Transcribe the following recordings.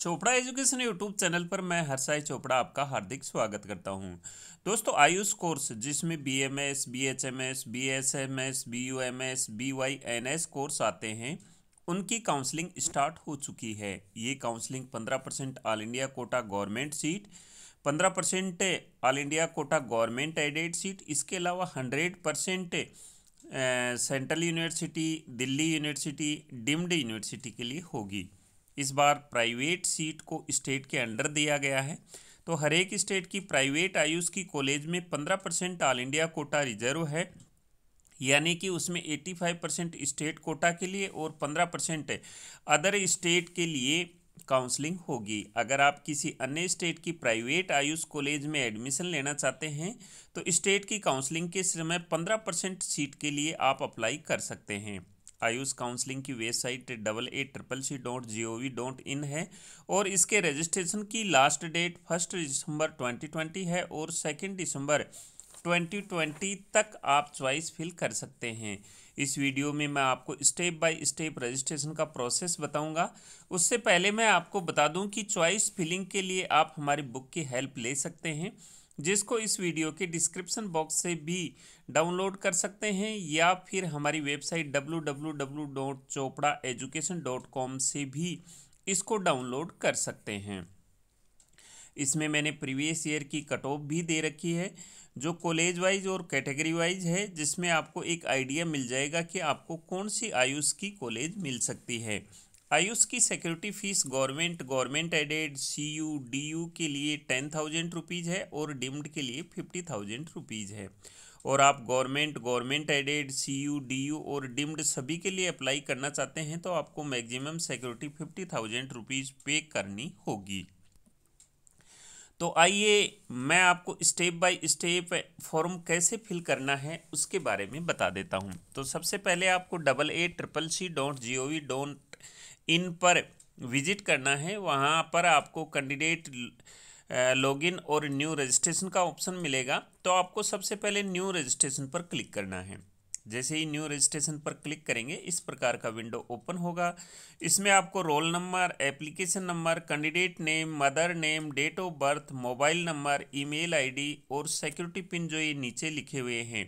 Chopra education YouTube channel पर मैं हर्षाई चोपड़ा आपका हार्दिक स्वागत करता हूं। दोस्तों आयुष कोर्स जिसमें B M S B H M S B S M S B U M S B Y N S course आते हैं उनकी काउंसलिंग स्टार्ट हो चुकी है ये काउंसलिंग पंद्रह percent all India quota government seat पंद्रह percent all India quota government aided seat इसके अलावा hundred percent central university Delhi university deemed university के लिए होगी इस बार प्राइवेट सीट को स्टेट के अंडर दिया गया है तो हर एक स्टेट की प्राइवेट आयुष की कॉलेज में पंद्रह percent all India quota reserve है यानी कि उसमें 85 परसेंट स्टेट कोटा के लिए और 15 परसेंट अदर स्टेट के लिए काउंसलिंग होगी अगर आप किसी अन्य स्टेट की प्राइवेट आयुष कॉलेज में एडमिशन लेना चाहते हैं तो स्टेट की काउंसलिंग के समय 15 परसेंट सीट के लिए आप अप्लाई कर सकते हैं आयुष काउंसलिंग की website double eight triple C dot G O V dot in है और इसके रजिस्ट्रेशन की लास्ट डेट फर्स्ट दिसंबर ट्वेंटी ट्वेंटी है और सेकेंड दिसंबर ट्वेंटी ट्वेंटी तक आप च्वाइस फिल कर सकते हैं इस वीडियो में मैं आपको स्टेप बाय स्टेप रजिस्ट्रेशन का प्रोसेस बताऊंगा उससे पहले मैं आपको बता दूं कि चॉइस फिलिंग के लिए आप हमारी बुक की हेल्प ले सकते हैं जिसको इस वीडियो के डिस्क्रिप्शन बॉक्स से भी डाउनलोड कर सकते हैं या फिर हमारी वेबसाइट डब्ल्यू से भी इसको डाउनलोड कर सकते हैं इसमें मैंने प्रीवियस ईयर की कट ऑफ भी दे रखी है जो कॉलेज वाइज और कैटेगरी वाइज है जिसमें आपको एक आइडिया मिल जाएगा कि आपको कौन सी आयुष की कॉलेज मिल सकती है आयुष की security fees government government aided C U D U के लिए टेन थाउजेंड रुपीज़ है और डिम्ड के लिए फिफ्टी थाउजेंड रुपीज़ है और आप government government aided C U D U और डिम्ड सभी के लिए अप्लाई करना चाहते हैं तो आपको maximum security fifty thousand rupees pay करनी होगी तो आइए मैं आपको स्टेप बाय स्टेप फॉर्म कैसे फिल करना है उसके बारे में बता देता हूँ तो सबसे पहले आपको double eight triple C dot G O V dot in पर विजिट करना है वहाँ पर आपको कैंडिडेट लॉगिन और न्यू रजिस्ट्रेशन का ऑप्शन मिलेगा तो आपको सबसे पहले न्यू रजिस्ट्रेशन पर क्लिक करना है जैसे ही न्यू रजिस्ट्रेशन पर क्लिक करेंगे इस प्रकार का विंडो ओपन होगा इसमें आपको roll number application number candidate name mother name date of birth mobile number email ID और सिक्योरिटी पिन जो ये नीचे लिखे हुए हैं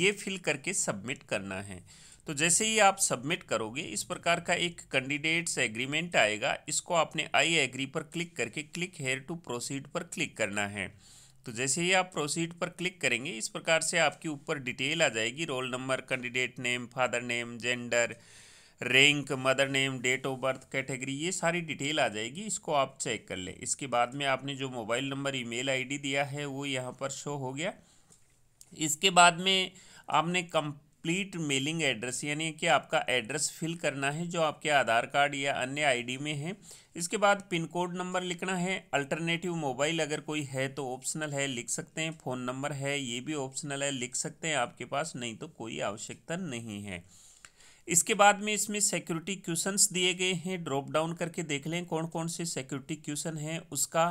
ये फिल करके सबमिट करना है तो जैसे ही आप सबमिट करोगे इस प्रकार का एक कैंडिडेट्स एग्रीमेंट आएगा इसको आपने आई एग्री पर क्लिक करके क्लिक हेयर टू प्रोसीड पर क्लिक करना है तो जैसे ही आप प्रोसीड पर क्लिक करेंगे इस प्रकार से आपके ऊपर डिटेल आ जाएगी roll number candidate name father name gender rank mother name date of birth category ये सारी डिटेल आ जाएगी इसको आप चेक कर ले इसके बाद में आपने जो मोबाइल नंबर ईमेल आईडी दिया है वो यहाँ पर शो हो गया इसके बाद में आपने कम कंप्लीट मेलिंग एड्रेस यानी कि आपका एड्रेस फिल करना है जो आपके आधार कार्ड या अन्य आईडी में है इसके बाद पिन कोड नंबर लिखना है अल्टरनेटिव मोबाइल अगर कोई है तो ऑप्शनल है लिख सकते हैं फ़ोन नंबर है ये भी ऑप्शनल है लिख सकते हैं आपके पास नहीं तो कोई आवश्यकता नहीं है इसके बाद में इसमें सिक्योरिटी क्वेश्चंस दिए गए हैं ड्रॉप डाउन करके देख लें कौन कौन से सिक्योरिटी क्वेश्चन हैं उसका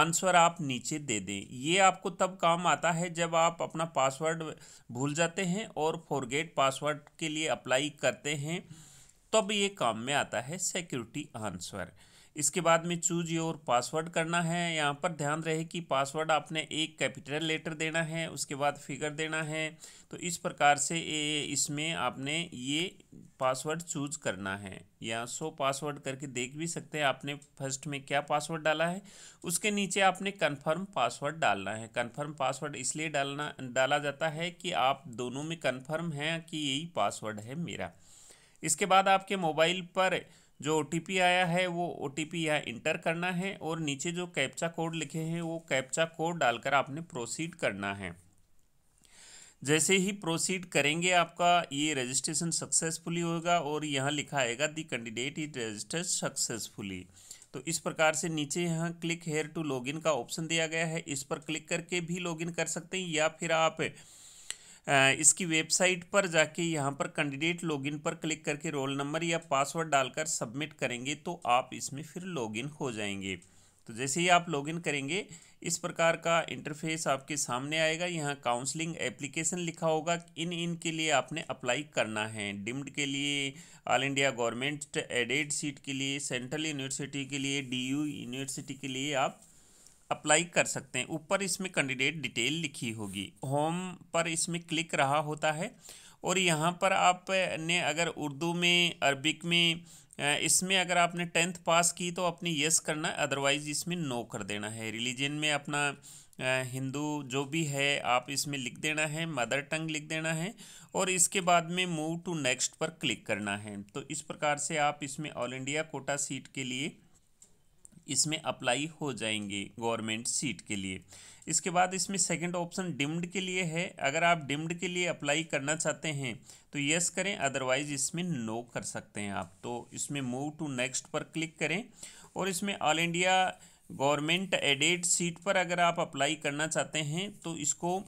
आंसर आप नीचे दे दें ये आपको तब काम आता है जब आप अपना पासवर्ड भूल जाते हैं और फॉरगेट पासवर्ड के लिए अप्लाई करते हैं तब ये काम में आता है सिक्योरिटी आंसर इसके बाद में चूज योर पासवर्ड करना है यहाँ पर ध्यान रहे कि पासवर्ड आपने एक कैपिटल लेटर देना है उसके बाद फिगर देना है तो इस प्रकार से इसमें आपने ये पासवर्ड चूज करना है या सो पासवर्ड करके देख भी सकते हैं आपने फर्स्ट में क्या पासवर्ड डाला है उसके नीचे आपने कंफर्म पासवर्ड डालना है कंफर्म पासवर्ड इसलिए डालना डाला जाता है कि आप दोनों में कन्फर्म हैं कि यही पासवर्ड है मेरा इसके बाद आपके मोबाइल पर जो ओ आया है वो ओ टी पी यहाँ इंटर करना है और नीचे जो कैप्चा कोड लिखे हैं वो कैप्चा कोड डालकर आपने प्रोसीड करना है जैसे ही प्रोसीड करेंगे आपका ये रजिस्ट्रेशन सक्सेसफुली होगा और यहाँ लिखा आएगा the candidate is registered successfully तो इस प्रकार से नीचे यहाँ क्लिक हेयर टू लॉगिन का ऑप्शन दिया गया है इस पर क्लिक करके भी लॉगिन कर सकते हैं या फिर आप इसकी वेबसाइट पर जाके यहाँ पर कैंडिडेट लॉगिन पर क्लिक करके रोल नंबर या पासवर्ड डालकर सबमिट करेंगे तो आप इसमें फिर लॉगिन हो जाएंगे तो जैसे ही आप लॉगिन करेंगे इस प्रकार का इंटरफेस आपके सामने आएगा यहाँ काउंसलिंग एप्लीकेशन लिखा होगा इन इन के लिए आपने अप्लाई करना है डिम्ड के लिए all India government aided seat के लिए सेंट्रल यूनिवर्सिटी के लिए डीयू यूनिवर्सिटी के लिए आप अप्लाई कर सकते हैं ऊपर इसमें कैंडिडेट डिटेल लिखी होगी होम पर इसमें क्लिक रहा होता है और यहाँ पर आपने अगर उर्दू में अरबिक में इसमें अगर आपने टेंथ पास की तो अपने यस करना अदरवाइज़ इसमें नो कर देना है रिलीजन में अपना हिंदू जो भी है आप इसमें लिख देना है मदर टंग लिख देना है और इसके बाद में मूव टू नेक्स्ट पर क्लिक करना है तो इस प्रकार से आप इसमें ऑल इंडिया कोटा सीट के लिए इसमें अप्लाई हो जाएंगे गवर्नमेंट सीट के लिए इसके बाद इसमें सेकंड ऑप्शन डिम्ड के लिए है अगर आप डिम्ड के लिए अप्लाई करना चाहते हैं तो यस करें अदरवाइज इसमें नो कर सकते हैं आप तो इसमें मूव टू नेक्स्ट पर क्लिक करें और इसमें all India government aided seat पर अगर आप अप्लाई करना चाहते हैं तो इसको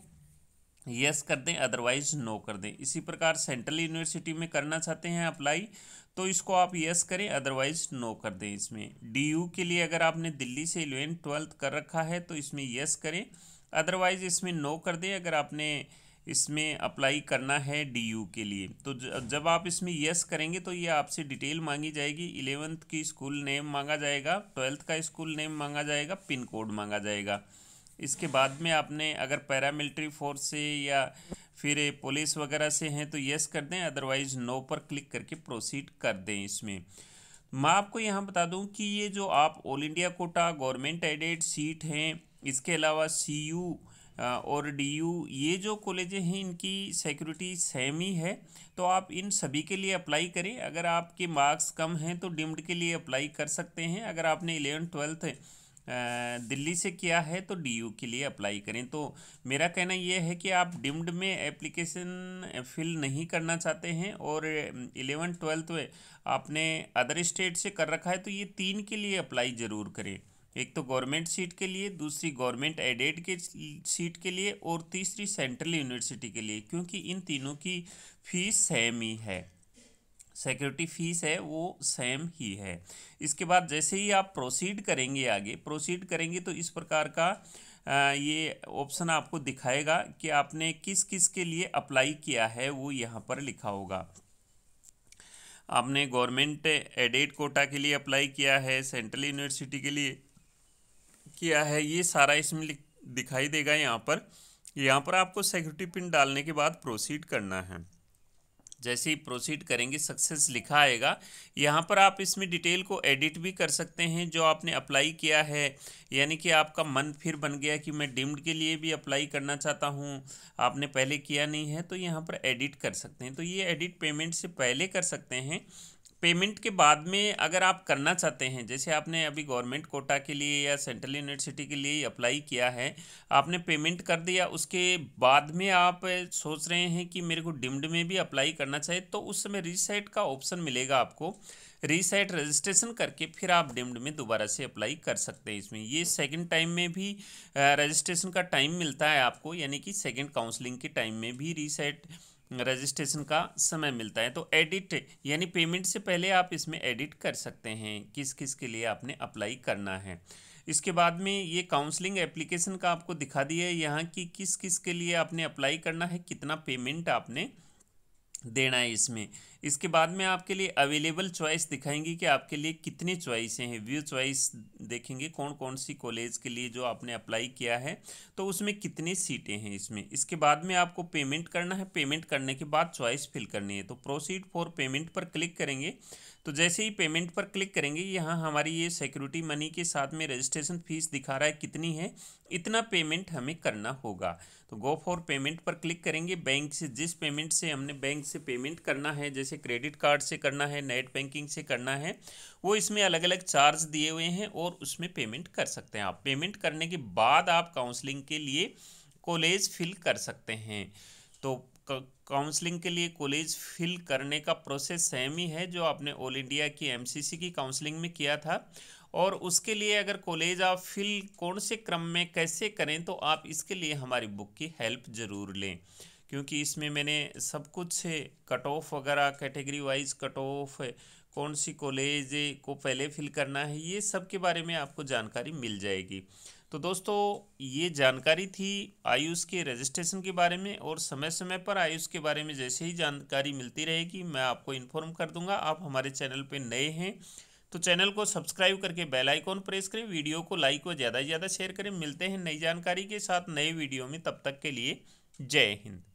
यस yes कर दें अदरवाइज नो कर दें इसी प्रकार सेंट्रल यूनिवर्सिटी में करना चाहते हैं अप्लाई तो इसको आप यस करें अदरवाइज नो कर दें इसमें यू के लिए अगर आपने दिल्ली से इलेवेंथ ट्वेल्थ कर रखा है तो इसमें यस करें अदरवाइज इसमें नो कर दें अगर आपने इसमें अप्लाई करना है यू के लिए तो जब आप इसमें यस करेंगे तो ये आपसे डिटेल मांगी जाएगी इलेवंथ की स्कूल नेम मांगा जाएगा ट्वेल्थ का स्कूल नेम मांगा जाएगा पिन कोड मांगा जाएगा इसके बाद में आपने अगर पैरामिलिट्री फोर्स से या फिर पुलिस वगैरह से हैं तो येस कर दें अदरवाइज़ नो पर क्लिक करके प्रोसीड कर दें इसमें मैं आपको यहाँ बता दूँ कि ये जो आप all India quota government aided seat हैं इसके अलावा सी यू और डी ये जो कॉलेजें हैं इनकी सिक्योरिटी सेम ही है तो आप इन सभी के लिए अप्लाई करें अगर आपके मार्क्स कम हैं तो डिम्ड के लिए अप्लाई कर सकते हैं अगर आपने इलेवन ट्वेल्थ दिल्ली से किया है तो डी के लिए अप्लाई करें तो मेरा कहना यह है कि आप डिम्ड में एप्लीकेशन फिल नहीं करना चाहते हैं और इलेवन ट्वेल्थ आपने अदर स्टेट से कर रखा है तो ये तीन के लिए अप्लाई ज़रूर करें एक तो गवर्नमेंट सीट के लिए दूसरी गवर्नमेंट एडेड के सीट के लिए और तीसरी सेंट्रल यूनिवर्सिटी के लिए क्योंकि इन तीनों की फीस सेम ही है सिक्योरिटी फीस है वो सेम ही है इसके बाद जैसे ही आप प्रोसीड करेंगे आगे प्रोसीड करेंगे तो इस प्रकार का ये ऑप्शन आपको दिखाएगा कि आपने किस किस के लिए अप्लाई किया है वो यहाँ पर लिखा होगा आपने गवर्नमेंट एडेड कोटा के लिए अप्लाई किया है सेंट्रल यूनिवर्सिटी के लिए किया है ये सारा इसमें दिखाई देगा यहाँ पर यहाँ पर आपको सिक्योरिटी पिन डालने के बाद प्रोसीड करना है जैसे ही प्रोसीड करेंगे सक्सेस लिखा आएगा यहाँ पर आप इसमें डिटेल को एडिट भी कर सकते हैं जो आपने अप्लाई किया है यानी कि आपका मन फिर बन गया कि मैं डिम्ड के लिए भी अप्लाई करना चाहता हूँ आपने पहले किया नहीं है तो यहाँ पर एडिट कर सकते हैं तो ये एडिट पेमेंट से पहले कर सकते हैं पेमेंट के बाद में अगर आप करना चाहते हैं जैसे आपने अभी गवर्नमेंट कोटा के लिए या सेंट्रल यूनिवर्सिटी के लिए अप्लाई किया है आपने पेमेंट कर दिया उसके बाद में आप सोच रहे हैं कि मेरे को डिम्ड में भी अप्लाई करना चाहिए तो उस समय रीसेट का ऑप्शन मिलेगा आपको रीसेट रजिस्ट्रेशन करके फिर आप डिम्ड में दोबारा से अप्लाई कर सकते हैं इसमें ये सेकंड टाइम में भी रजिस्ट्रेशन का टाइम मिलता है आपको यानी कि सेकंड काउंसलिंग के टाइम में भी रीसेट रजिस्ट्रेशन का समय मिलता है तो एडिट यानी पेमेंट से पहले आप इसमें एडिट कर सकते हैं किस किस के लिए आपने अप्लाई करना है इसके बाद में ये काउंसलिंग एप्लीकेशन का आपको दिखा दिया है यहाँ कि किस किस के लिए आपने अप्लाई करना है कितना पेमेंट आपने देना है इसमें इसके बाद में आपके लिए अवेलेबल चॉइस दिखाएंगी कि आपके लिए कितनी चॉइसें हैं व्यू चॉइस देखेंगे कौन कौन सी कॉलेज के लिए जो आपने अप्लाई किया है तो उसमें कितनी सीटें हैं इसमें इसके बाद में आपको पेमेंट करना है पेमेंट करने के बाद चॉइस फिल करनी है तो प्रोसीड फॉर पेमेंट पर क्लिक करेंगे तो जैसे ही पेमेंट पर क्लिक करेंगे यहाँ हमारी ये सिक्योरिटी मनी के साथ में रजिस्ट्रेशन फ़ीस दिखा रहा है कितनी है इतना पेमेंट हमें करना होगा तो गो फॉर पेमेंट पर क्लिक करेंगे बैंक से जिस पेमेंट से हमने बैंक से पेमेंट करना है जैसे जैसे क्रेडिट कार्ड से करना है नेट बैंकिंग से करना है वो इसमें अलग अलग चार्ज दिए हुए हैं और उसमें पेमेंट कर सकते हैं आप पेमेंट करने के बाद आप काउंसलिंग के लिए कॉलेज फिल कर सकते हैं तो काउंसलिंग के लिए कॉलेज फिल करने का प्रोसेस सेम ही है जो आपने ऑल इंडिया की एमसीसी की काउंसलिंग में किया था और उसके लिए अगर कॉलेज आप फिल कौन से क्रम में कैसे करें तो आप इसके लिए हमारी बुक की हेल्प ज़रूर लें क्योंकि इसमें मैंने सब कुछ से कट ऑफ वगैरह कैटेगरी वाइज कट ऑफ कौन सी कॉलेज को पहले फिल करना है ये सब के बारे में आपको जानकारी मिल जाएगी तो दोस्तों ये जानकारी थी आयुष के रजिस्ट्रेशन के बारे में और समय समय पर आयुष के बारे में जैसे ही जानकारी मिलती रहेगी मैं आपको इन्फॉर्म कर दूंगा आप हमारे चैनल पे नए हैं तो चैनल को सब्सक्राइब करके बेल आइकॉन प्रेस करें वीडियो को लाइक और ज़्यादा से ज़्यादा शेयर करें मिलते हैं नई जानकारी के साथ नए वीडियो में तब तक के लिए जय हिंद